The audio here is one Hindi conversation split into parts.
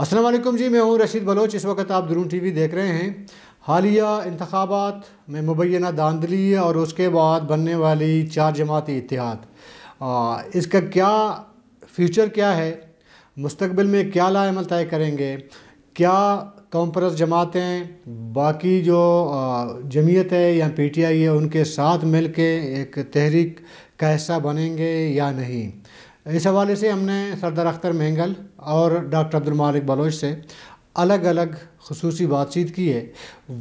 असलम जी मैं हूँ रशीद बलोच इस वक्त आप दुरून वी देख रहे हैं हालिया इंतबात में मुबैना दांदली और उसके बाद बनने वाली चार जमाती इतिहाद इसका क्या फ्यूचर क्या है मुस्तबिल में क्या लाल तय करेंगे क्या कौम जमातें बाकी जो जमीयत है या पी टी आई है उनके साथ मिल के एक तहरीक का हिस्सा बनेंगे या नहीं इस हवाले से हमने सरदार अख्तर महंगल और डॉक्टर अब्दुल मालिक बलोच से अलग अलग खसूस बातचीत की है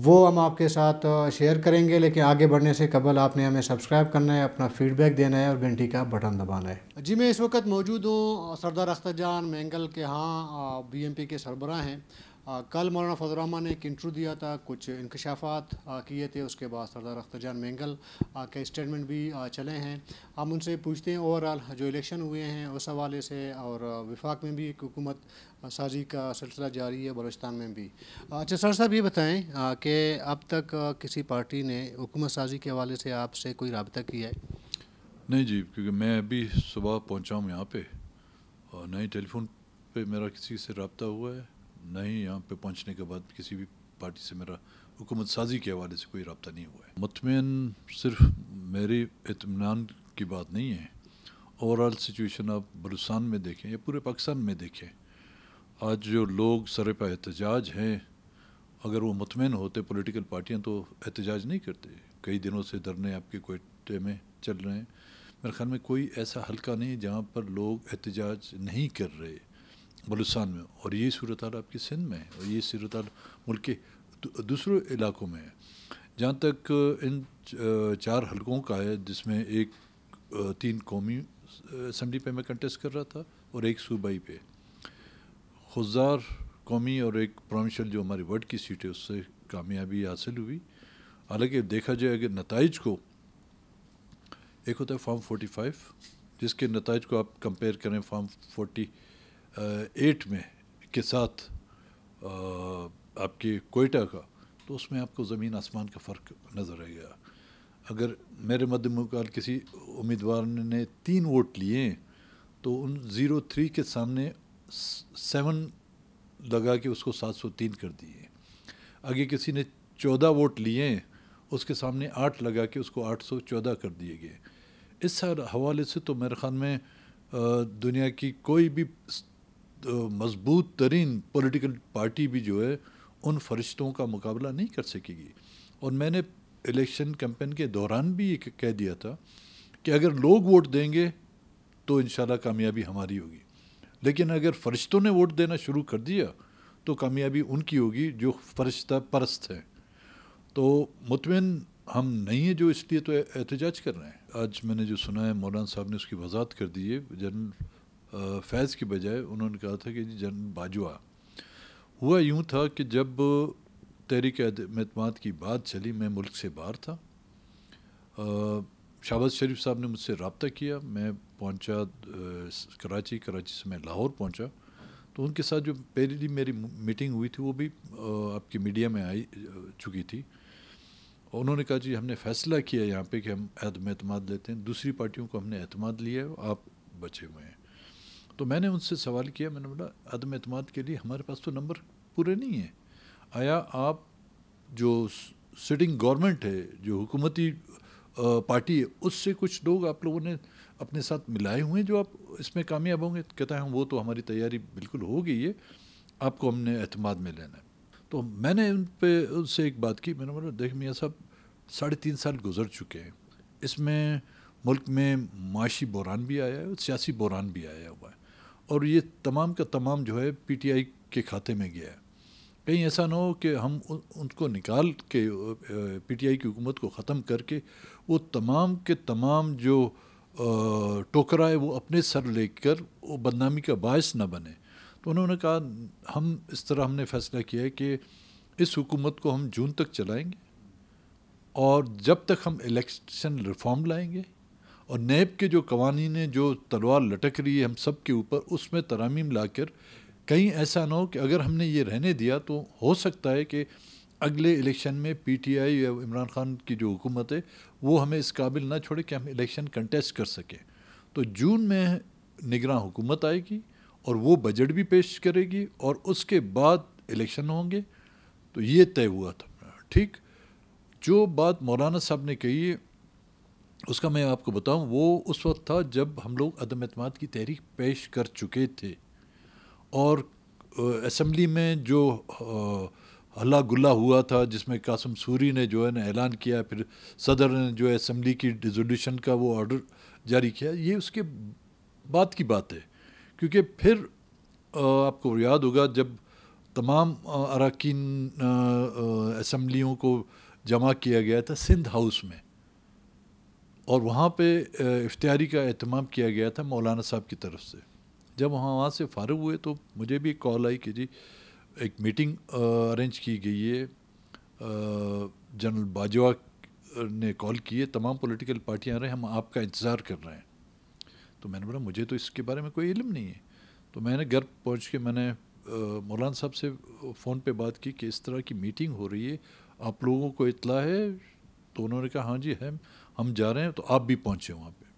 वो हम आपके साथ शेयर करेंगे लेकिन आगे बढ़ने से कबल आपने हमें सब्सक्राइब करना है अपना फीडबैक देना है और घंटी का बटन दबाना है जी मैं इस वक्त मौजूद हूँ सरदार अख्तर जान मैंगल के हाँ बी एम पी के सरबराह हैं आ, कल मौलाना रहमान ने एक इंटरव्यू दिया था कुछ इंकशाफात किए थे उसके बाद सरदार अख्तरजान मैंगल आ, के स्टेटमेंट भी आ, चले हैं हम उनसे पूछते हैं ओवरऑल जो इलेक्शन हुए हैं उस हवाले से और विफाक में भी एक हुकूमत साजी का सिलसिला जारी है बलोचिस्तान में भी अच्छा सर साहब ये बताएँ कि अब तक किसी पार्टी ने हुकूमत साजी के हवाले से आपसे कोई रबता किया है नहीं जी क्योंकि मैं अभी सुबह पहुँचा हूँ यहाँ पर और टेलीफोन पर मेरा किसी से रबता हुआ है ना ही यहाँ पे पहुँचने के बाद किसी भी पार्टी से मेरा हुकूमत साजी के हवाले से कोई रबता नहीं हुआ है मतमैन सिर्फ मेरे इतमान की बात नहीं है ओवरऑल सिचुएशन आप बलुस्तान में देखें या पूरे पाकिस्तान में देखें आज जो लोग सर पर एहतजाज हैं अगर वो मतमैन होते पॉलिटिकल पार्टियां तो एहतजाज नहीं करते कई दिनों से धरने आपके कोयटे में चल रहे हैं मेरे ख्याल में कोई ऐसा हल्का नहीं जहाँ पर लोग एहतजाज नहीं कर रहे बलूचिस्तान में और ये सूरत हाल आपकी सिंध में है और ये सूरत हाल मुल्क के दूसरों इलाकों में है जहाँ तक इन चार हलकों का है जिसमें एक तीन कौमी असम्बली पे मैं कंटेस्ट कर रहा था और एक सूबाई पे खुजार कौमी और एक प्रोविशल जो हमारी वर्ड की सीट है उससे कामयाबी हासिल हुई हालांकि देखा जाए अगर नतज को एक होता है फॉर्म 45 जिसके नतज को आप कंपेयर करें फॉर्म फोर्टी एट में के साथ आपके कोयटा का तो उसमें आपको ज़मीन आसमान का फ़र्क नज़र आएगा अगर मेरे मध्य मुकाल किसी उम्मीदवार ने तीन वोट लिए तो उन ज़ीरो थ्री के सामने सेवन लगा के उसको सात सौ तीन कर दिए आगे किसी ने चौदह वोट लिए उसके सामने आठ लगा के उसको आठ सौ चौदह कर दिए गए इस हवाले से तो मेरे ख़्याल में दुनिया की कोई भी मजबूत तरीन पोलिटिकल पार्टी भी जो है उन फरिश्तों का मुकाबला नहीं कर सकेगी और मैंने इलेक्शन कैंपेन के दौरान भी ये कह दिया था कि अगर लोग वोट देंगे तो इन कामयाबी हमारी होगी लेकिन अगर फरिश्तों ने वोट देना शुरू कर दिया तो कामयाबी उनकी होगी जो फरिश्ता परस्त हैं तो मुतमिन हम नहीं हैं जो इसलिए तो एहतजाज कर रहे हैं आज मैंने जो सुना है मौलाना साहब ने उसकी वजाहत कर दी है जनरल फैज़ के बजाय उन्होंने कहा था कि जी जन बाजवा हुआ यूँ था कि जब तहरीक अहतमाद की बात चली मैं मुल्क से बाहर था शाबाज शरीफ साहब ने मुझसे रबता किया मैं पहुंचा कराची कराची से मैं लाहौर पहुंचा तो उनके साथ जो पहली मेरी मीटिंग हुई थी वो भी आपकी मीडिया में आई चुकी थी उन्होंने कहा जी हमने फैसला किया यहाँ पे कि हम अहतमाद लेते हैं दूसरी पार्टियों को हमने अहतमाद लिया है आप बचे हुए हैं तो मैंने उनसे सवाल किया मैंने बोला अदम अतमाद के लिए हमारे पास तो नंबर पूरे नहीं हैं आया आप जो सिटिंग गवर्नमेंट है जो हुकूमती पार्टी है उससे कुछ लोग आप लोगों ने अपने साथ मिलाए हुए हैं जो आप इसमें कामयाब होंगे कहता है हाँ, वो तो हमारी तैयारी बिल्कुल हो गई है आपको हमने अतमाद में लेना है तो मैंने उन पर उनसे एक बात की मैंने बोला देख मियाँ साहब साढ़े तीन साल गुजर चुके हैं इसमें मुल्क में माशी बहरान भी आया है और सियासी बहरान भी आया हुआ और ये तमाम का तमाम जो है पीटीआई के खाते में गया है कहीं ऐसा ना हो कि हम उनको निकाल के पीटीआई की हुकूमत को ख़त्म करके वो तमाम के तमाम जो टोकरा है वो अपने सर लेकर वो बदनामी का बायस ना बने तो उन्होंने कहा हम इस तरह हमने फैसला किया है कि इस हुकूमत को हम जून तक चलाएंगे और जब तक हम इलेक्शन रिफॉर्म लाएंगे और नैब के जो कवानी ने जो तलवार लटक रही है हम सब के ऊपर उसमें तरामीम लाकर कहीं ऐसा ना हो कि अगर हमने ये रहने दिया तो हो सकता है कि अगले इलेक्शन में पीटीआई या इमरान खान की जो हुकूमत है वो हमें इस काबिल ना छोड़े कि हम इलेक्शन कंटेस्ट कर सकें तो जून में निगरान हुकूमत आएगी और वो बजट भी पेश करेगी और उसके बाद इलेक्शन होंगे तो ये तय हुआ था ठीक जो बात मौलाना साहब ने कही है उसका मैं आपको बताऊं वो उस वक्त था जब हम लोग अदम अतमाद की तहरीक पेश कर चुके थे और असम्बली में जो हल्ला गुल्ला हुआ था जिसमें कासम सूरी ने जो है ना ऐलान किया फिर सदर ने जो है असम्बली की रिजोल्यूशन का वो ऑर्डर जारी किया ये उसके बाद की बात है क्योंकि फिर आपको याद होगा जब तमाम अरकान असम्बलियों को जमा किया गया था सिंध हाउस में और वहाँ पे इफ्तारी का अहतमाम किया गया था मौलाना साहब की तरफ से जब वहाँ वहाँ से फ़ारग हुए तो मुझे भी कॉल आई कि जी एक मीटिंग अरेंज की गई है जनरल बाजवा ने कॉल की है तमाम पॉलिटिकल पार्टियाँ आ रहे हैं हम आपका इंतज़ार कर रहे हैं तो मैंने बोला मुझे तो इसके बारे में कोई इलम नहीं है तो मैंने घर पहुँच के मैंने मौलाना साहब से फ़ोन पर बात की कि इस तरह की मीटिंग हो रही है आप लोगों को इतला है तो उन्होंने कहा हाँ जी है हम जा रहे हैं तो आप भी पहुँचे वहाँ पर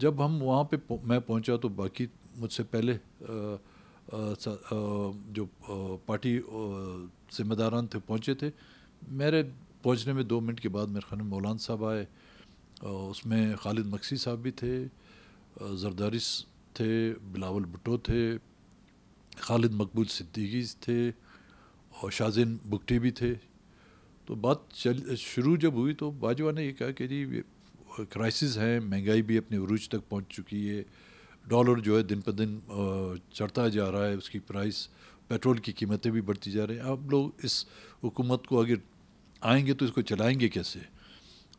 जब हम वहाँ पर मैं पहुँचा तो बाकी मुझसे पहले आ, आ, आ, जो पार्टी जिम्मेदारान थे पहुँचे थे मेरे पहुँचने में दो मिनट के बाद मेरे खान मौलान साहब आए उसमें खालिद मक्सी साहब भी थे जरदारिस थे बिलावल भुटो थे खालिद मकबूल सिद्दीकी थे और शाजिन बुकटी भी थे तो बात चल शुरू जब हुई तो बाजवा ने ये कहा कि जी क्राइसिस हैं महंगाई भी अपने उरूज तक पहुंच चुकी है डॉलर जो है दिन पर दिन चढ़ता जा रहा है उसकी प्राइस पेट्रोल की कीमतें भी बढ़ती जा रही हैं आप लोग इस हुकूमत को अगर आएंगे तो इसको चलाएंगे कैसे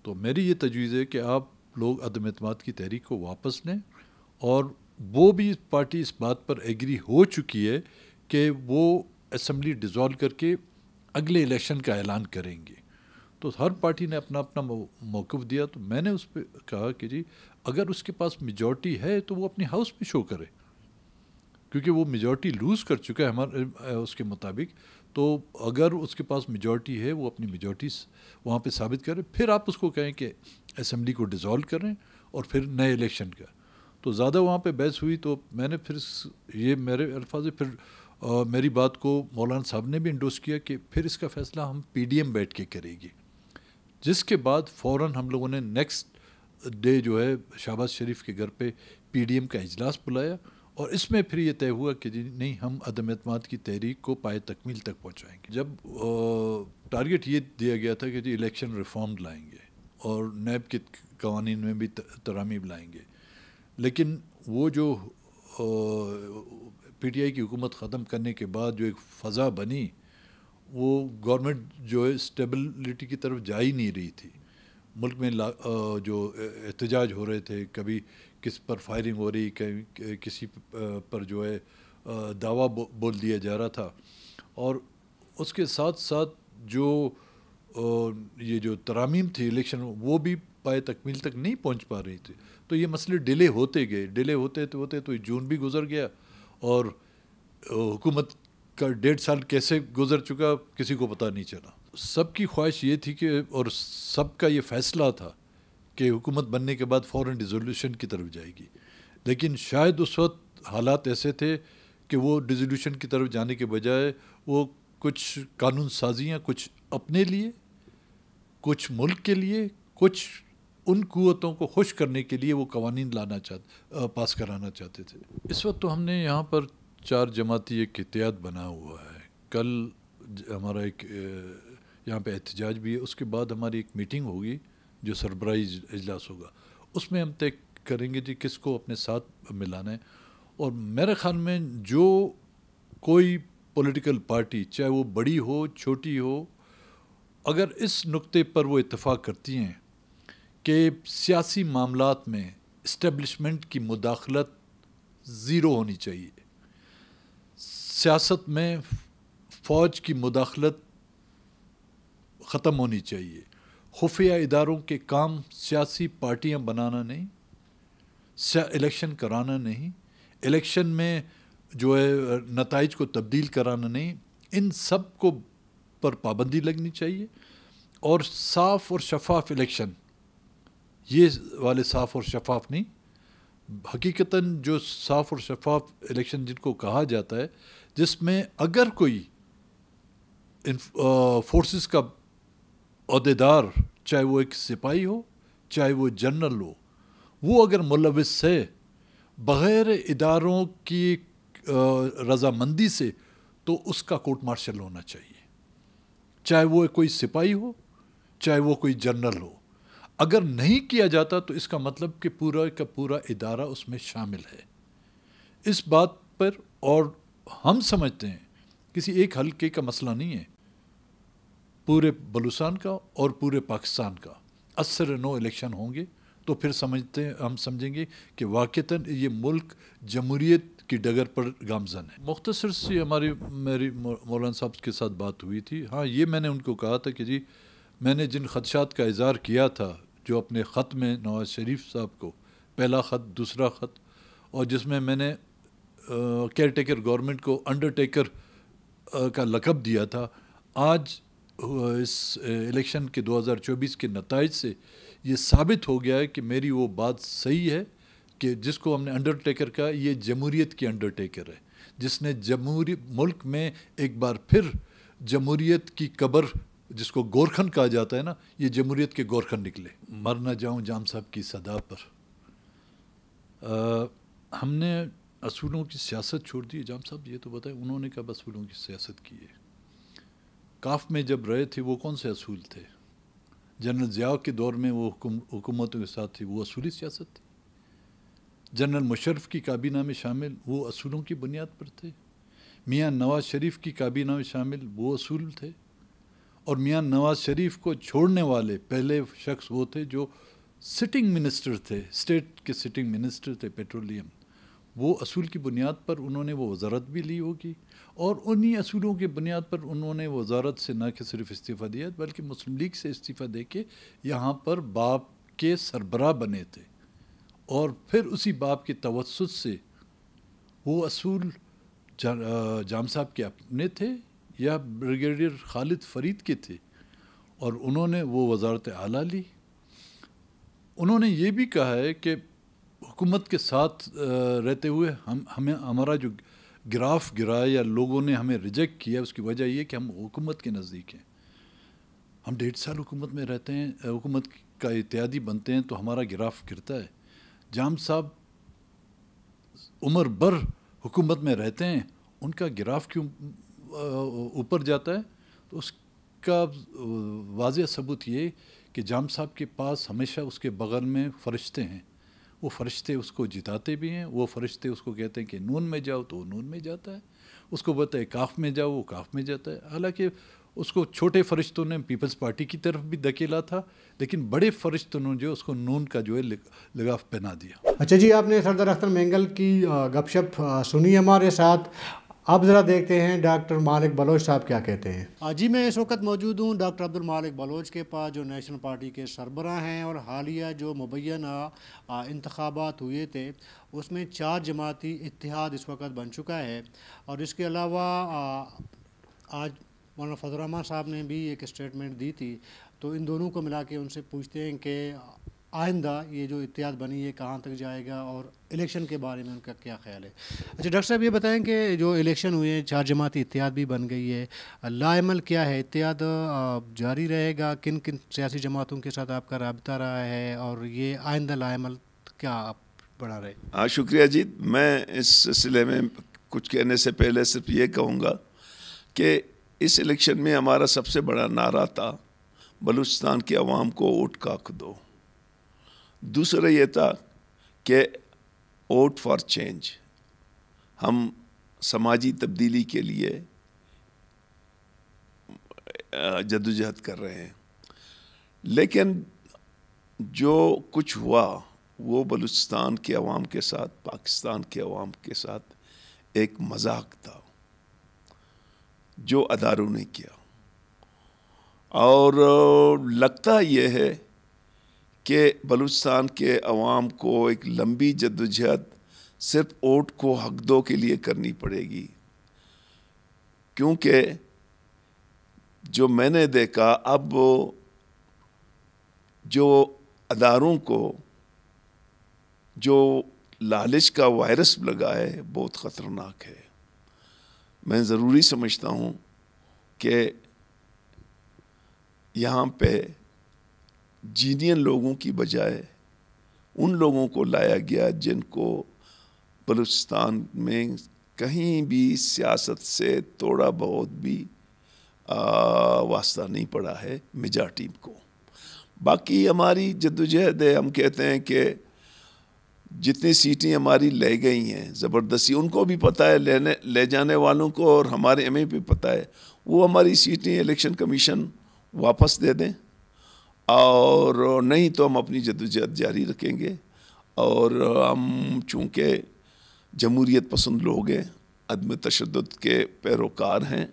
तो मेरी ये तजवीज़ है कि आप लोग अदम अतमाद की तहरीक को वापस लें और वो भी पार्टी इस बात पर एग्री हो चुकी है कि वो असम्बली डिज़ोल्व करके अगले इलेक्शन का ऐलान करेंगे तो हर पार्टी ने अपना अपना मौक़ दिया तो मैंने उस पर कहा कि जी अगर उसके पास मेजॉरिटी है तो वो अपनी हाउस में शो करे क्योंकि वो मेजॉरिटी लूज़ कर चुका है हमारे उसके मुताबिक तो अगर उसके पास मेजॉरिटी है वो अपनी मेजॉरिटी वहाँ पे साबित करें फिर आप उसको कहें कि असम्बली को डिसॉल्व करें और फिर नए इलेक्शन का तो ज़्यादा वहाँ पे बहस हुई तो मैंने फिर ये मेरे अल्फाज फिर और मेरी बात को मौलाना साहब ने भी इंडोस किया कि फिर इसका फैसला हम एम बैठ के करेंगे जिसके बाद फ़ौर हम लोगों ने नेक्स्ट डे जो है शहबाज शरीफ के घर पे पीडीएम का इजलास बुलाया और इसमें फिर ये तय हुआ कि नहीं हम अदम अतमाद की तहरीक को पाए तकमील तक पहुँचाएँगे जब टारगेट ये दिया गया था कि जी इलेक्शन रिफॉर्म लाएँगे और नैब के कवानीन में भी तरामीम लाएँगे लेकिन वो जो पी टी आई की हुकूमत ख़त्म करने के बाद जो एक फ़ज़ा बनी वो गवर्नमेंट जो है स्टेबिलिटी की तरफ जा ही नहीं रही थी मुल्क में जो एहतजाज हो रहे थे कभी किस पर फायरिंग हो रही कहीं किसी पर जो है दावा बोल दिया जा रहा था और उसके साथ साथ जो ये जो तरामीम थी इलेक्शन वो भी पाए तकमील तक नहीं पहुंच पा रही थी तो ये मसले डिले होते गए डिले होते होते तो जून भी गुजर गया और हुकूमत का डेढ़ साल कैसे गुजर चुका किसी को पता नहीं चला सबकी ख्वाहिश ये थी कि और सबका ये फैसला था कि हुकूमत बनने के बाद फ़ौर डिजोल्यूशन की तरफ जाएगी लेकिन शायद उस वक्त हालात ऐसे थे कि वो डिजोल्यूशन की तरफ जाने के बजाय वो कुछ कानून साजियाँ कुछ अपने लिए कुछ मुल्क के लिए कुछ उन कुतों को खुश करने के लिए वो कवानीन लाना चाहते पास कराना चाहते थे इस वक्त तो हमने यहाँ पर चार जमाती एक एहतियात बना हुआ है कल हमारा एक यहाँ पे एहतजाज भी है उसके बाद हमारी एक मीटिंग होगी जो सरबराही इजलास होगा उसमें हम तय करेंगे किस किसको अपने साथ मिलाना है और मेरे ख्याल में जो कोई पॉलिटिकल पार्टी चाहे वो बड़ी हो छोटी हो अगर इस नुक्ते पर वो इतफ़ाक़ करती हैं कि सियासी मामला में इस्टबलिशमेंट की मुदाखलत ज़ीरो होनी चाहिए सियासत में फ़ौज की मुदाखलत ख़त्म होनी चाहिए खुफिया इदारों के काम सियासी पार्टियां बनाना नहीं इलेक्शन कराना नहीं इलेक्शन में जो है नतज को तब्दील कराना नहीं इन सब को पर पाबंदी लगनी चाहिए और साफ़ और शफाफ इलेक्शन ये वाले साफ़ और शफाफ नहीं हकीकता जो साफ़ और शफाफ इलेक्शन जिनको कहा जाता है जिसमें अगर कोई फोर्सेस का अहदेदार चाहे वो एक सिपाही हो चाहे वो जनरल हो वो अगर मुलविस है बग़ैर इदारों की रजामंदी से तो उसका कोर्ट मार्शल होना चाहिए चाहे वो कोई सिपाही हो चाहे वो कोई जनरल हो अगर नहीं किया जाता तो इसका मतलब कि पूरा का पूरा इदारा उसमें शामिल है इस बात पर और हम समझते हैं किसी एक हलके का मसला नहीं है पूरे बलूचिस्तान का और पूरे पाकिस्तान का असर नो इलेक्शन होंगे तो फिर समझते हैं हम समझेंगे कि वाक़ता ये मुल्क जमहूरीत की डगर पर गामजन है मुख्तसर सी हमारी मेरी मौलाना साहब के साथ बात हुई थी हाँ ये मैंने उनको कहा था कि जी मैंने जिन खदशात का इज़हार किया था जो अपने ख़त में नवाज़ शरीफ साहब को पहला ख़त दूसरा ख़त और जिसमें मैंने केयर टेकर गवर्नमेंट को अंडर टेकर का लकब दिया था आज इस इलेक्शन के 2024 के नतज से ये साबित हो गया है कि मेरी वो बात सही है कि जिसको हमने अंडरटेकर कहा ये जमहूरीत की अंडरटेकर है जिसने जमहूरी मुल्क में एक बार फिर जमहूरीत की कबर जिसको गोरखन कहा जाता है ना ये जमहूरीत के गोरखन निकले मर ना जाऊँ जाम साहब की सदा पर आ, हमने असूलों की सियासत छोड़ दी जाम साहब ये तो बताए उन्होंने कब असूलों की सियासत की है काफ में जब रहे थे वो कौन से असूल थे जनरल ज़िया के दौर में वो हुकूमतों के साथ थी वो असूली सियासत थी जनरल मुशरफ की काबीना में शामिल वो असूलों की बुनियाद पर थे मियाँ नवाज शरीफ की काबीना में शामिल वो असूल थे और मियाँ नवाज शरीफ को छोड़ने वाले पहले शख्स वो थे जो सिटिंग मिनिस्टर थे स्टेट के सिटिंग मिनिस्टर थे पेट्रोलियम वो असूल की बुनियाद पर उन्होंने वो वजारत भी ली होगी और उन्हीं असूलों की बुनियाद पर उन्होंने वजारत से ना कि सिर्फ इस्तीफ़ा दिया बल्कि मुस्लिम लीग से इस्तीफ़ा दे के यहाँ पर बाप के सरबरा बने थे और फिर उसी बाप के तवसत से वो असूल जा, जाम साहब के अपने थे या ब्रिगेडियर खालिद फरीद के थे और उन्होंने वो वजारत आला ली उन्होंने ये भी कहा है कि हुकूमत के साथ रहते हुए हम हमें हमारा जो ग्राफ गिरा या लोगों ने हमें रिजेक्ट किया उसकी वजह यह कि हम हुकूमत के नज़दीक हैं हम डेढ़ साल हुकूमत में रहते हैं हुकूमत का इत्यादी बनते हैं तो हमारा गिराफ गिरता है जाम साहब उम्र भर हुकूमत में रहते हैं उनका गिराफ क्यों ऊपर जाता है तो उसका वाज सबूत ये कि जाम साहब के पास हमेशा उसके बगल में फरिश्ते हैं वो फरिश्ते उसको जिताते भी हैं वो फरिश्ते उसको कहते हैं कि नून में जाओ तो नून में जाता है उसको बताए काफ में जाओ वो काफ में जाता है हालांकि उसको छोटे फरिश्तों ने पीपल्स पार्टी की तरफ भी धकेला था लेकिन बड़े फरिश्तों ने जो उसको नून का जो है लगाव पहना दिया अच्छा जी आपने सरदार अख्तर मेंगल की गपशप सुनी हमारे साथ अब ज़रा देखते हैं डॉक्टर मालिक बलोच साहब क्या कहते हैं हाँ जी मैं इस वक्त मौजूद हूँ डॉक्टर अब्दुल मालिक बलोच के पास जो नेशनल पार्टी के सरबराह हैं और हालिया जो मुबैना इंतबात हुए थे उसमें चार जमाती इतिहाद इस वक्त बन चुका है और इसके अलावा आज मौलाना फजलरहमान साहब ने भी एक स्टेटमेंट दी थी तो इन दोनों को मिला के उनसे पूछते हैं कि आइंदा ये जो इतिहाद बनी है कहाँ तक जाएगा और इलेक्शन के बारे में उनका क्या ख्याल है अच्छा डॉक्टर साहब ये बताएं कि जो इलेक्शन हुए हैं चार जमाती इतिहाद भी बन गई है लाल क्या है इतिहाद जारी रहेगा किन किन सियासी जमातों के साथ आपका रबता रहा है और ये आइंदा लाल क्या आप बढ़ा रहे हाँ शुक्रिया जी मैं इस सिलसिले में कुछ कहने से पहले सिर्फ ये कहूँगा कि इस इलेक्शन में हमारा सबसे बड़ा नारा था बलूचिस्तान के अवाम को वोट का दो दूसरा ये था कि वोट फॉर चेंज हम समाजी तब्दीली के लिए जदोजहद कर रहे हैं लेकिन जो कुछ हुआ वो बलूचिस्तान के अवाम के साथ पाकिस्तान के अवाम के साथ एक मजाक था जो अदारों ने किया और लगता यह है कि बलूचिस्तान के अवाम को एक लंबी जद्दोजहद सिर्फ वोट को हकदों के लिए करनी पड़ेगी क्योंकि जो मैंने देखा अब जो अदारों को जो लालच का वायरस लगा है बहुत ख़तरनाक है मैं ज़रूरी समझता हूँ कि यहाँ पे जीनियन लोगों की बजाय उन लोगों को लाया गया जिनको बलूचिस्तान में कहीं भी सियासत से थोड़ा बहुत भी आ, वास्ता नहीं पड़ा है मेजार्टी को बाकी हमारी जद्दोजहद है हम कहते हैं कि जितनी सीटें हमारी ले गई हैं ज़बरदस्ती उनको भी पता है लेने ले जाने वालों को और हमारे एम भी पता है वो हमारी सीटें इलेक्शन कमीशन वापस दे दें और नहीं तो हम अपनी जदोजहद जारी रखेंगे और हम चूँकि जमहूरीत पसंद लोग हैं अदम तशद के पैरोकार हैं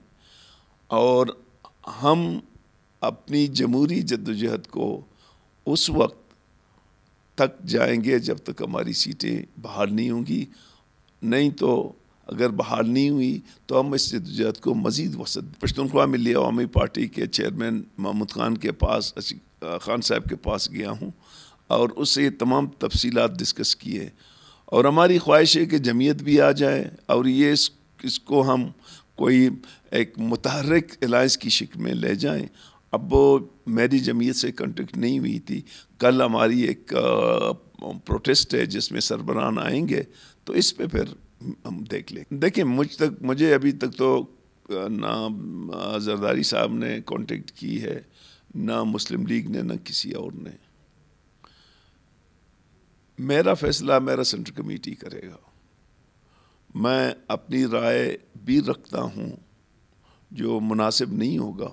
और हम अपनी जमहूरी जदोजहद को उस वक्त तक जाएंगे जब तक हमारी सीटें बहाल नहीं होंगी नहीं तो अगर बहाल नहीं हुई तो हम इस जदोजहद को मज़ीद वसत पश्तनख्वा मिली अवामी पार्टी के चेयरमैन महमूद खान के पास अच्छी खान साहब के पास गया हूँ और उससे तमाम तफसीत डिस्कस किए और हमारी ख्वाहिश है कि जमीयत भी आ जाए और ये इस, इसको हम कोई एक मतहरक अलाइंस की शिक में ले जाएं अब वो मेरी जमीयत से कॉन्टेक्ट नहीं हुई थी कल हमारी एक प्रोटेस्ट है जिसमें सरबरान आएंगे तो इस पे फिर हम देख लें देखिए मुझ तक मुझे अभी तक तो ना जरदारी साहब ने कांटेक्ट की है ना मुस्लिम लीग ने ना किसी और ने मेरा फैसला मेरा सेंट्रल कमेटी करेगा मैं अपनी राय भी रखता हूँ जो मुनासिब नहीं होगा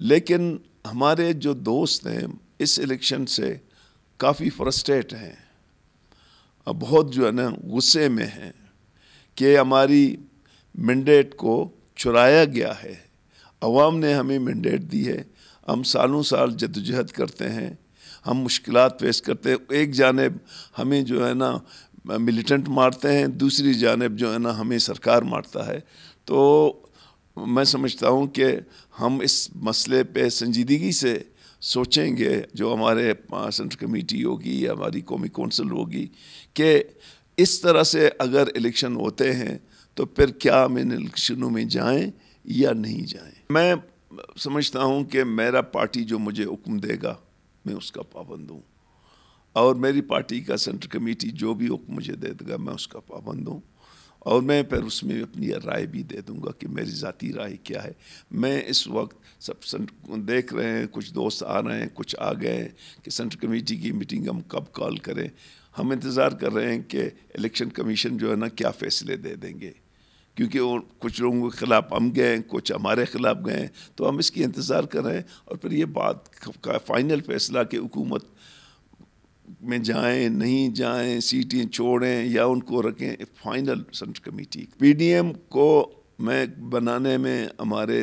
लेकिन हमारे जो दोस्त हैं इस इलेक्शन से काफ़ी फ्रस्ट्रेट हैं बहुत जो है ना गुस्से में हैं कि हमारी मैंडेट को चुराया गया है अवाम ने हमें मैंडेट दी है हम सालों साल जदोजहद करते हैं हम मुश्किल पेश करते हैं एक जानब हमें जो है ना मिलिटेंट मारते हैं दूसरी जानब जो है ना हमें सरकार मारता है तो मैं समझता हूँ कि हम इस मसले पे संजीदगी से सोचेंगे जो हमारे सेंट्रल कमेटी होगी या हमारी कौमी कौंसिल होगी कि इस तरह से अगर इलेक्शन होते हैं तो फिर क्या हम इन इलेक्शनों में जाएं या नहीं जाएं मैं समझता हूँ कि मेरा पार्टी जो मुझे हुक्म देगा मैं उसका पाबंद हूँ और मेरी पार्टी का सेंट्रल कमेटी जो भी हुक्म मुझे दे देगा मैं उसका पाबंद हूँ और मैं फिर उसमें अपनी राय भी दे दूंगा कि मेरी ज़ाती राय क्या है मैं इस वक्त सब देख रहे हैं कुछ दोस्त आ रहे हैं कुछ आ गए हैं कि सेंट्रल कमेटी की मीटिंग हम कब कॉल करें हम इंतज़ार कर रहे हैं कि इलेक्शन कमीशन जो है ना क्या फ़ैसले दे देंगे क्योंकि वो कुछ लोगों के खिलाफ हम गए कुछ हमारे खिलाफ गए तो हम इसकी इंतज़ार कर रहे हैं और फिर ये बात का फाइनल फैसला कि हुकूमत में जाएं नहीं जाएं सीटें छोड़ें या उनको रखें फाइनल सेंट्रल कमेटी पीडीएम को मैं बनाने में हमारे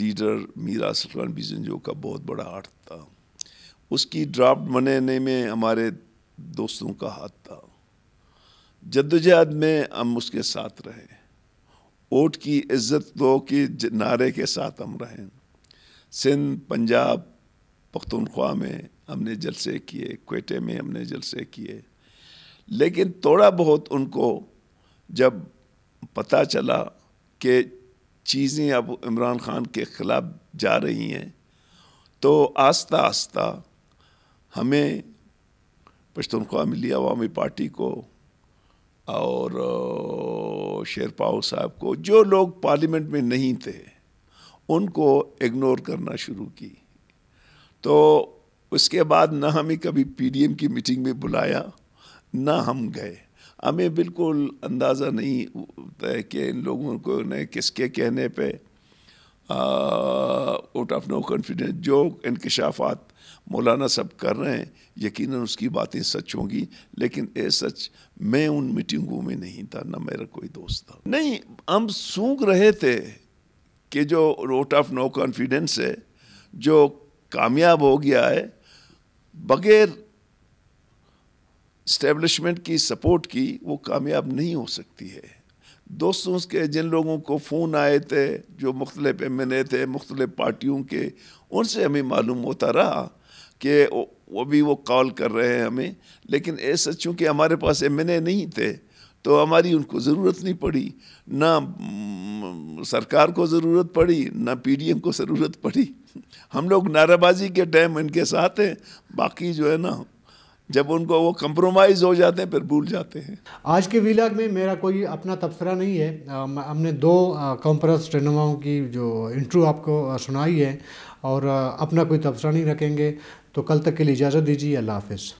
लीडर मीरा आसिफ बिजन बिजनजो का बहुत बड़ा हाथ था उसकी ड्राफ्ट बनाने में हमारे दोस्तों का हाथ था जद्दोजहद में हम उसके साथ रहे वोट की इज्जत दो कि नारे के साथ हम रहें सिंध पंजाब पख्तनख्वा में हमने जलसे किए कोटे में हमने जलसे किए लेकिन थोड़ा बहुत उनको जब पता चला कि चीज़ें अब इमरान खान के ख़िलाफ़ जा रही हैं तो आस्ता आस्ता हमें पश्तनख्वा मिली अवामी पार्टी को और को शेरपाओ साहब को जो लोग पार्लियामेंट में नहीं थे उनको इग्नोर करना शुरू की तो उसके बाद ना हमें कभी पीडीएम की मीटिंग में बुलाया ना हम गए हमें बिल्कुल अंदाज़ा नहीं कि इन लोगों को ने किसके कहने पे वोट ऑफ नो कॉन्फिडेंस जो इंकशाफात मौलाना सब कर रहे हैं यकीन उसकी बातें सच होंगी लेकिन ए सच मैं उन मीटिंगों में नहीं था ना मेरा कोई दोस्त था नहीं हम सूख रहे थे कि जो रोट ऑफ नो कॉन्फिडेंस है जो कामयाब हो गया है बगैर इस्टेब्लिशमेंट की सपोर्ट की वो कामयाब नहीं हो सकती है दोस्तों के जिन लोगों को फ़ोन आए थे जो मुख्तलिफ एम एन ए थे मुख्तलिफ पार्टियों के उनसे हमें मालूम होता रहा कि वो भी वो कॉल कर रहे हैं हमें लेकिन ऐसा चूँकि हमारे पास एम एन ए नहीं थे तो हमारी उनको ज़रूरत नहीं पड़ी ना सरकार को ज़रूरत पड़ी ना पी डी एम को ज़रूरत पड़ी हम लोग नाराबाजी के टाइम इनके साथ हैं बाकी जो है ना जब उनको वो कंप्रोमाइज़ हो जाते हैं फिर भूल जाते हैं आज के विलाग में मेरा कोई अपना तबसरा नहीं है हमने दो कंपरस रहनुमाओं की जो इंटरव्यू आपको सुनाई है और अपना कोई तबसरा नहीं रखेंगे तो कल तक के लिए इजाज़त दीजिए अल्लाह हाफिज़